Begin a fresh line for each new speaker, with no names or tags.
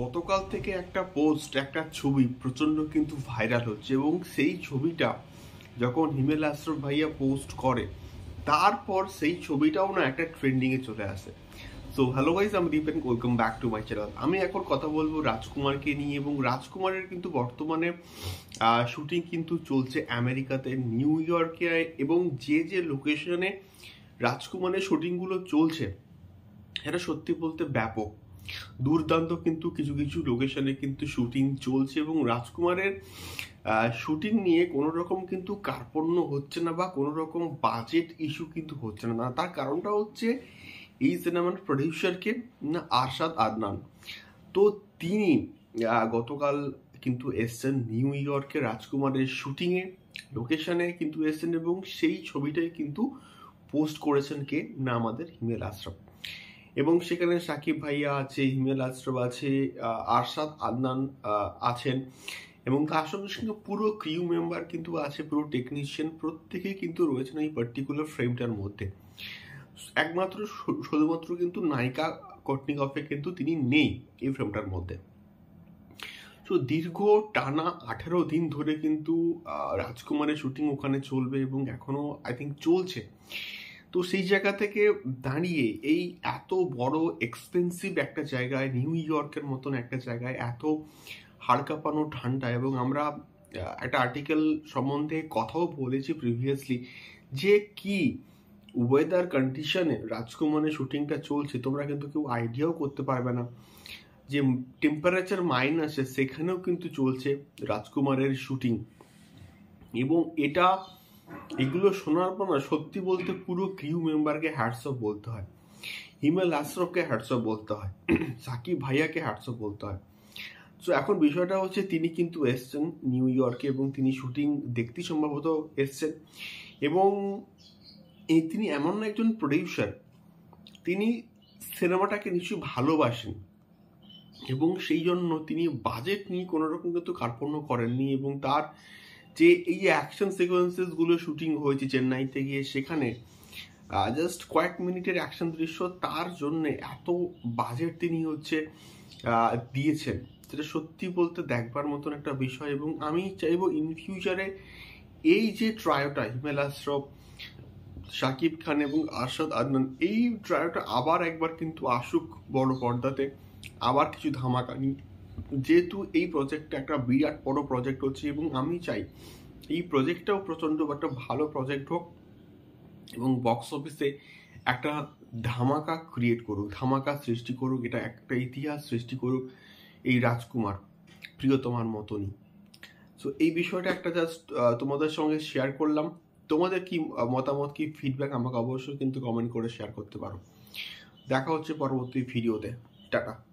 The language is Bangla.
গতকাল থেকে একটা পোস্ট একটা ছবি প্রচণ্ড কিন্তু ভাইরাল হচ্ছে এবং সেই ছবিটা যখন হিমেল আশ্রফ ভাইয়া পোস্ট করে তারপর সেই ছবিটাও না একটা ট্রেন্ডিংয়ে চলে আসে সো হ্যালো গাইজ আমি Dipen welcome back to my channel আমি এখন কথা বলবো রাজকুমারকে নিয়ে এবং রাজকুমারের কিন্তু বর্তমানে শুটিং কিন্তু চলছে আমেরিকাতে নিউ ইয়র্কে এবং যে যে লোকেশনে রাজকুমারের শুটিংগুলো চলছে সেটা সত্যি বলতে ব্যাপক দুর্দান্ত কিন্তু কিছু কিছু লোকেশনে কিন্তু শুটিং চলছে এবং রাজকুমারের শুটিং নিয়ে কোনো রকম কিন্তু কার্পণ্য হচ্ছে না বা কোনো রকম বাজেট ইস্যু কিন্তু হচ্ছে না তার কারণটা হচ্ছে এই সিনেমার প্রডিউসারকে না আরশাদ আদনান তো তিনি গতকাল কিন্তু এসছেন নিউ ইয়র্কে রাজকুমারের শুটিংয়ে লোকেশনে কিন্তু এসছেন এবং সেই ছবিটাই কিন্তু পোস্ট করেছেন কে না আমাদের হিমেল আশরাফ এবং সেখানে সাকিব ভাইয়া আছে হিমেল আশ্রব আছে আরশাদ আদনান আছেন এবং তার সঙ্গে সঙ্গে পুরো ক্রিউ মেম্বার কিন্তু আছে পুরো টেকনিশিয়ান প্রত্যেকেই কিন্তু রয়েছেন এই পার্টিকুলার ফ্রেমটার মধ্যে একমাত্র শুধুমাত্র কিন্তু নায়িকা কফে কিন্তু তিনি নেই এই ফ্রেমটার মধ্যে তো দীর্ঘ টানা আঠেরো দিন ধরে কিন্তু রাজকুমারের শুটিং ওখানে চলবে এবং এখনও আই থিঙ্ক চলছে তো সেই জায়গা থেকে দাঁড়িয়ে এই এত বড় এক্সপেন্সিভ একটা জায়গায় নিউ ইয়র্কের মতন একটা জায়গায় এত হাড় কাঁপানো ঠান্ডা এবং আমরা একটা আর্টিকেল সম্বন্ধে কথাও বলেছি প্রিভিয়াসলি যে কি ওয়েদার কন্ডিশনে রাজকুমারের শুটিংটা চলছে তোমরা কিন্তু কেউ আইডিয়াও করতে পারবে না যে টেম্পারেচার মাইন আছে সেখানেও কিন্তু চলছে রাজকুমারের শুটিং এবং এটা এগুলো শোনার পর না সত্যি বলতে পুরো কিউ মেম্বারকে হ্যাটস অফ বলতে হয় হিমেল আশ্রফকে হ্যাটস অফ বলতে হয় সাকিব ভাইয়াকে হ্যাটস অফ বলতে হয় সো এখন বিষয়টা হচ্ছে তিনি কিন্তু এসছেন নিউ ইয়র্কে এবং তিনি শুটিং দেখতে সম্ভবত এসছেন এবং তিনি এমন একজন প্রডিউসার তিনি সিনেমাটাকে নিশ্চয়ই ভালোবাসেন এবং সেই জন্য তিনি বাজেট নিয়ে কোনো রকম কিন্তু কার্পণ্য করেননি এবং তার যে এই অ্যাকশন সিকোয়েন্সেসগুলো শুটিং হয়েছে চেন্নাইতে গিয়ে সেখানে জাস্ট কয়েক মিনিটের অ্যাকশন দৃশ্য তার জন্য এত বাজেট তিনি হচ্ছে দিয়েছেন সেটা সত্যি বলতে দেখবার মতন একটা বিষয় এবং আমি চাইবো ইন ফিউচারে এই যে ট্রায়োটা হিমেল আশ্রফ শাকিব খান এবং আরশাদ আদনান এই ট্রায়োটা আবার একবার কিন্তু আসুক বড় পর্দাতে আবার কিছু ধামাকানি যেহেতু এই প্রজেক্টটা একটা বিরাট বড় প্রজেক্ট হচ্ছে এবং আমি চাই এই প্রজেক্টটাও প্রচণ্ড একটা ভালো প্রজেক্ট হোক এবং বক্স অফিসে একটা ধামাকা ক্রিয়েট করুক ধামাকা সৃষ্টি করুক এটা একটা ইতিহাস সৃষ্টি করুক এই রাজকুমার প্রিয়তমার মতনই সো এই বিষয়টা একটা জাস্ট তোমাদের সঙ্গে শেয়ার করলাম তোমাদের কি মতামত কি ফিডব্যাক আমাকে অবশ্যই কিন্তু কমেন্ট করে শেয়ার করতে পারো দেখা হচ্ছে পরবর্তী ভিডিওতে টাটা